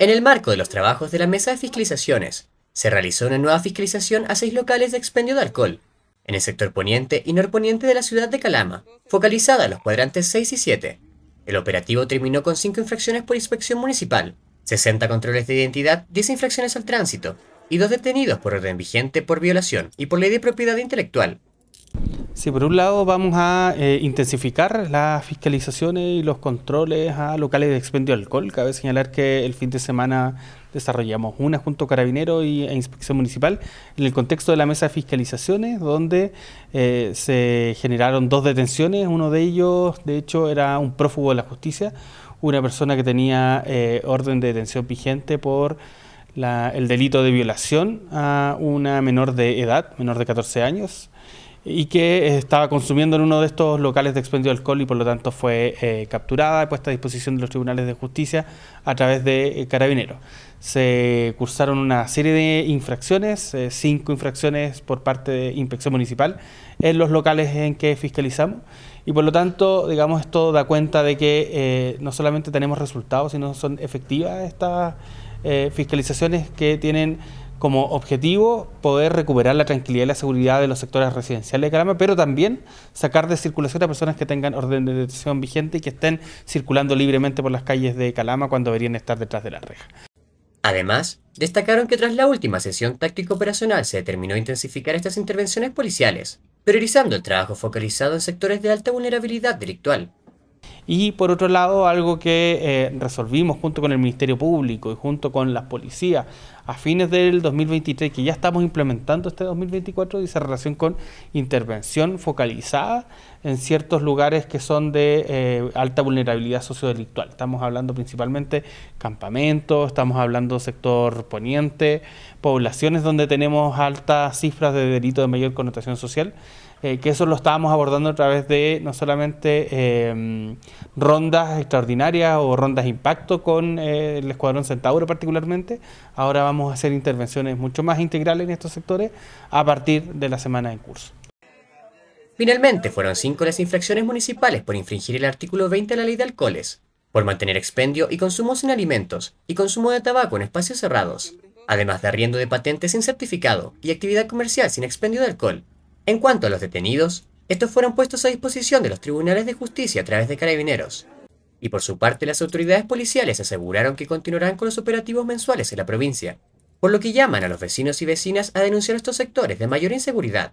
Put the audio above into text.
En el marco de los trabajos de la mesa de fiscalizaciones, se realizó una nueva fiscalización a seis locales de expendio de alcohol, en el sector poniente y norponiente de la ciudad de Calama, focalizada en los cuadrantes 6 y 7. El operativo terminó con cinco infracciones por inspección municipal, 60 controles de identidad, 10 infracciones al tránsito y dos detenidos por orden vigente por violación y por ley de propiedad intelectual, Sí, por un lado vamos a eh, intensificar las fiscalizaciones y los controles a locales de expendio de alcohol. Cabe señalar que el fin de semana desarrollamos una junto a y, e Inspección Municipal en el contexto de la mesa de fiscalizaciones, donde eh, se generaron dos detenciones. Uno de ellos, de hecho, era un prófugo de la justicia, una persona que tenía eh, orden de detención vigente por el delito de violación a una menor de edad, menor de 14 años y que estaba consumiendo en uno de estos locales de expendio de alcohol y por lo tanto fue eh, capturada y puesta a disposición de los tribunales de justicia a través de eh, carabineros. Se cursaron una serie de infracciones, eh, cinco infracciones por parte de inspección municipal en los locales en que fiscalizamos y por lo tanto, digamos, esto da cuenta de que no solamente tenemos resultados, sino son efectivas estas fiscalizaciones que tienen como objetivo poder recuperar la tranquilidad y la seguridad de los sectores residenciales de Calama, pero también sacar de circulación a personas que tengan orden de detención vigente y que estén circulando libremente por las calles de Calama cuando deberían estar detrás de la reja. Además, destacaron que tras la última sesión táctico-operacional se determinó intensificar estas intervenciones policiales, priorizando el trabajo focalizado en sectores de alta vulnerabilidad delictual, y por otro lado, algo que eh, resolvimos junto con el Ministerio Público y junto con las policías a fines del 2023, que ya estamos implementando este 2024, dice relación con intervención focalizada en ciertos lugares que son de eh, alta vulnerabilidad sociodelictual. Estamos hablando principalmente campamentos, estamos hablando sector poniente, poblaciones donde tenemos altas cifras de delito de mayor connotación social, eh, que eso lo estábamos abordando a través de no solamente em, rondas extraordinarias o rondas impacto con eh, el Escuadrón Centauro particularmente, ahora vamos a hacer intervenciones mucho más integrales en estos sectores a partir de la semana en curso. Finalmente, fueron cinco las infracciones municipales por infringir el artículo 20 de la Ley de Alcoholes, por mantener expendio y consumo sin alimentos y consumo de tabaco en espacios cerrados, además de arriendo de patentes sin certificado y actividad comercial sin expendio de alcohol. En cuanto a los detenidos, estos fueron puestos a disposición de los tribunales de justicia a través de carabineros. Y por su parte, las autoridades policiales aseguraron que continuarán con los operativos mensuales en la provincia, por lo que llaman a los vecinos y vecinas a denunciar estos sectores de mayor inseguridad.